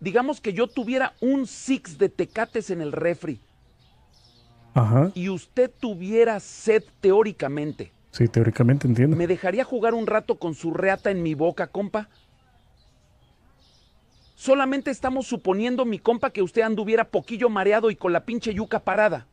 digamos que yo tuviera un six de tecates en el refri. Ajá. Y usted tuviera sed teóricamente. Sí, teóricamente entiendo. ¿Me dejaría jugar un rato con su reata en mi boca, compa? Solamente estamos suponiendo, mi compa, que usted anduviera poquillo mareado y con la pinche yuca parada.